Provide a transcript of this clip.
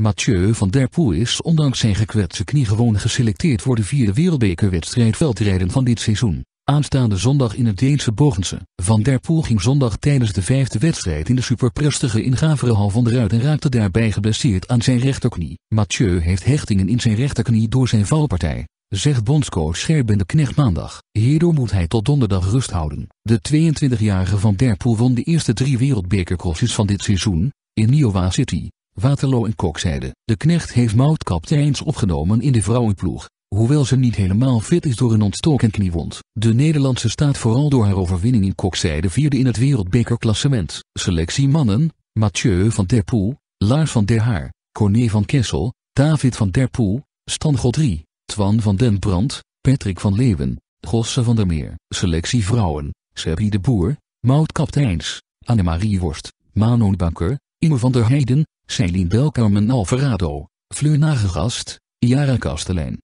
Mathieu van der Poel is ondanks zijn gekwetste knie gewoon geselecteerd voor de vierde wereldbekerwedstrijd veldrijden van dit seizoen. Aanstaande zondag in het Deense Bogense. Van der Poel ging zondag tijdens de vijfde wedstrijd in de superprestige in Gaverenhal van de Ruit en raakte daarbij geblesseerd aan zijn rechterknie. Mathieu heeft hechtingen in zijn rechterknie door zijn valpartij, zegt bondscoach Scherben de Knecht maandag. Hierdoor moet hij tot donderdag rust houden. De 22-jarige Van der Poel won de eerste drie wereldbekercrosses van dit seizoen, in Iowa City, Waterloo en Kok de knecht heeft moutkapteins opgenomen in de vrouwenploeg, hoewel ze niet helemaal fit is door een ontstoken kniewond. De Nederlandse staat vooral door haar overwinning in Kokzijde vierde in het wereldbekerklassement. Selectie mannen, Mathieu van der Poel, Lars van der Haar, Corné van Kessel, David van der Poel, Stan Godrie, Twan van den Brand, Patrick van Leeuwen, Gosse van der Meer. Selectie vrouwen, Sebi de Boer, Maud Kapteins, Annemarie Worst, Manon Bakker, Immer van der Heijden, Céline Delcarmen Alvarado, Fleur Nagegast, Yara Kastelein.